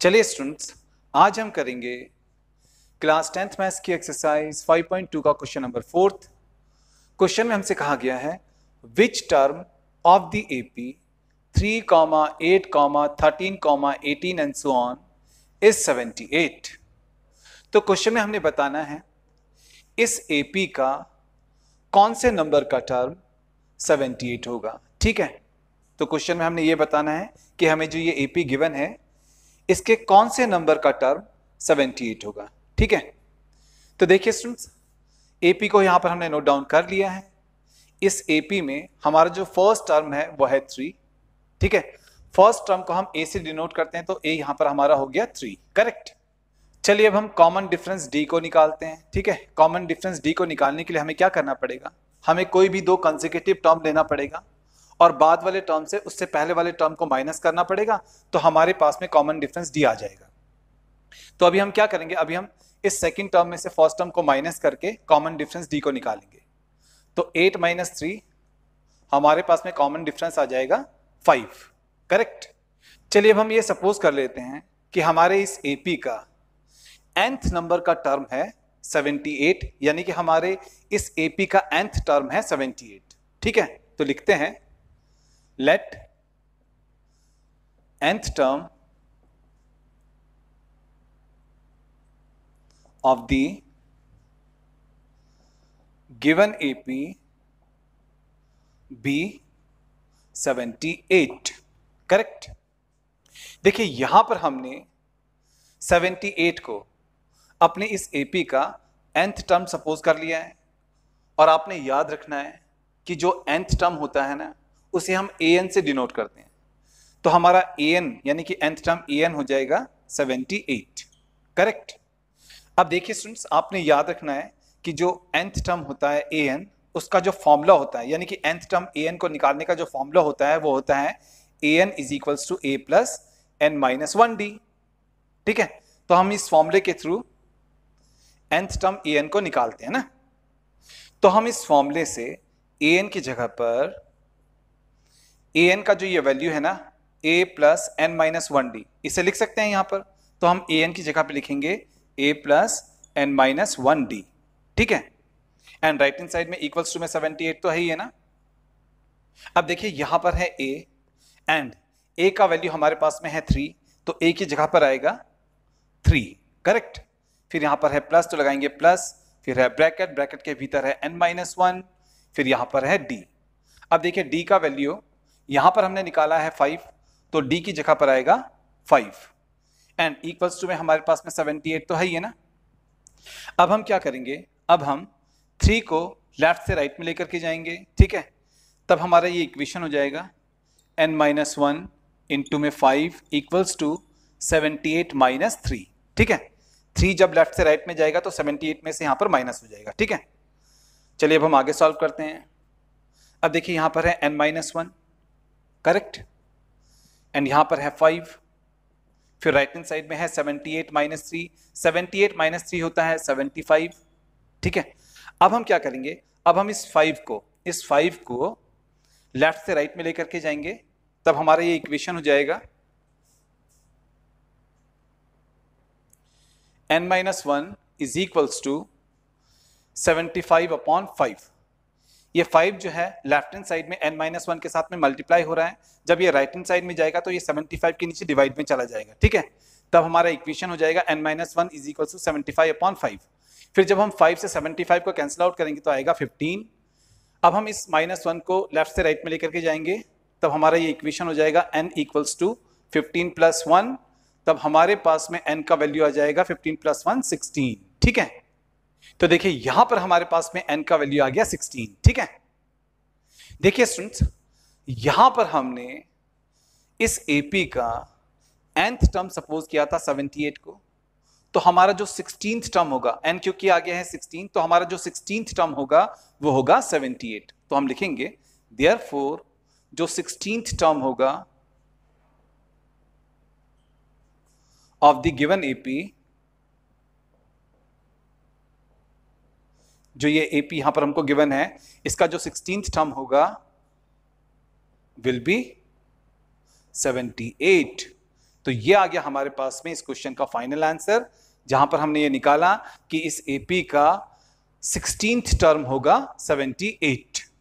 चलिए स्टूडेंट्स आज हम करेंगे क्लास टेंथ मैथ्स की एक्सरसाइज 5.2 का क्वेश्चन नंबर फोर्थ क्वेश्चन में हमसे कहा गया है which term of the AP 3, thirteen comma eighteen and so on is 78 तो क्वेश्चन में हमने बताना है इस एपी का कौन से नंबर का टर्म 78 होगा ठीक है तो क्वेश्चन में हमने ये बताना है कि हमें जो ये एपी गिवन है इसके कौन से नंबर का टर्म 78 होगा ठीक है तो देखिए स्टूडेंट्स एपी को यहां पर हमने नोट डाउन कर लिया है इस एपी में हमारा जो फर्स्ट टर्म है वह है थ्री ठीक है फर्स्ट टर्म को हम ए से डिनोट करते हैं तो ए यहां पर हमारा हो गया थ्री करेक्ट चलिए अब हम कॉमन डिफरेंस डी को निकालते हैं ठीक है कॉमन डिफरेंस डी को निकालने के लिए हमें क्या करना पड़ेगा हमें कोई भी दो कंजिकेटिव टर्म लेना पड़ेगा और बाद वाले टर्म से उससे पहले वाले टर्म को माइनस करना पड़ेगा तो हमारे पास में कॉमन डिफरेंस डी आ जाएगा तो अभी हम क्या करेंगे अभी हम इस सेकेंड टर्म में से फर्स्ट टर्म को माइनस करके कॉमन डिफरेंस डी को निकालेंगे तो एट माइनस थ्री हमारे पास में कॉमन डिफरेंस आ जाएगा फाइव करेक्ट चलिए अब हम ये सपोज कर लेते हैं कि हमारे इस एपी का एंथ नंबर का टर्म है 78 यानी कि हमारे इस एपी का एंथ टर्म है 78 ठीक है तो लिखते हैं let nth term of the given AP be 78 correct देखिए यहां पर हमने 78 को अपने इस एपी का एंथ टर्म सपोज कर लिया है और आपने याद रखना है कि जो एंथ टर्म होता है ना उसे हम ए एन से डिनोट करते हैं तो हमारा ए एन यानी कि एंथ टर्म ए एन हो जाएगा 78 करेक्ट अब देखिए स्टूडेंट्स आपने याद रखना है कि जो एंथ टर्म होता है ए एन उसका जो फॉर्मूला होता है यानी कि एंथ टर्म ए एन को निकालने का जो फॉर्मूला होता है वो होता है A N is equals to A plus N minus one D ठीक है तो हम इस फॉर्मूले के through nth term A N को निकालते हैं ना तो हम इस फॉर्मूले से ए एन की जगह पर ए एन का जो ये वैल्यू है ना A plus N minus one D इसे लिख सकते हैं यहां पर तो हम ए एन की जगह पे लिखेंगे A plus N minus one D ठीक है एंड राइट हैंड साइड में इक्वल्स टू में सेवेंटी एट तो है ही है ना अब देखिए यहां पर है ए एंड ए का वैल्यू हमारे पास में है थ्री तो ए की जगह पर आएगा थ्री करेक्ट फिर यहां पर है प्लस तो लगाएंगे प्लस फिर है ब्रैकेट ब्रैकेट के भीतर है एन माइनस वन फिर यहां पर है डी अब देखिए डी का वैल्यू यहां पर हमने निकाला है फाइव तो डी की जगह पर आएगा फाइव एंड इक्वल्स टू में हमारे पास में सेवेंटी एट तो है ही है ना अब हम क्या करेंगे अब हम थ्री को लेफ्ट से राइट में लेकर के जाएंगे ठीक है तब हमारा ये इक्वेशन हो जाएगा एन माइनस वन इंटू में five equals to seventy eight minus three ठीक है थ्री जब लेफ्ट से राइट में जाएगा तो सेवेंटी एट में से यहाँ पर माइनस हो जाएगा ठीक है चलिए अब हम आगे सॉल्व करते हैं अब देखिए यहाँ पर है N minus one correct and यहां पर है फाइव फिर राइट हैंड साइड में है seventy eight minus three seventy eight minus three होता है सेवेंटी फाइव ठीक है अब हम क्या करेंगे अब हम इस फाइव को इस फाइव को लेफ्ट से राइट में लेकर के जाएंगे तब हमारा ये इक्वेशन हो जाएगा N minus one is equals to seventy five upon five ये फाइव जो है लेफ्ट हैंड साइड में एन माइनस वन के साथ में मल्टीप्लाई हो रहा है जब ये राइट हैंड साइड में जाएगा तो ये सेवेंटी फाइव के नीचे डिवाइड में चला जाएगा ठीक है तब हमारा इक्वेशन हो जाएगा N minus one is equal to seventy five upon five फिर जब हम फाइव से सेवेंटी फाइव को कैंसिल आउट करेंगे तो आएगा फिफ्टीन अब हम इस माइनस वन को लेफ्ट से राइट में लेकर के जाएंगे तब हमारा ये इक्वेशन हो जाएगा N equals to fifteen plus one तब हमारे पास में एन का वैल्यू आ जाएगा फिफ्टीन प्लस वन सिक्सटीन ठीक है तो देखिए यहां पर हमारे पास में एन का वैल्यू आ गया सिक्सटीन ठीक है देखिए स्टूडेंट्स यहां पर हमने इस एपी का एंथ टर्म सपोज किया था 78 को तो हमारा जो सिक्सटीन टर्म होगा एन क्योंकि आ गया है 16 तो हमारा जो सिक्सटीन टर्म होगा वो होगा 78 तो हम लिखेंगे देयर फोर जो सिक्सटीन टर्म होगा ऑफ द गिवन एपी जो ये ए पी यहां पर हमको गिवन है इसका जो सिक्सटीन टर्म होगा विल बी सेवेंटी एट तो ये आ गया हमारे पास में इस क्वेश्चन का फाइनल आंसर जहां पर हमने ये निकाला कि इस एपी का सिक्सटीन टर्म होगा सेवेंटी एट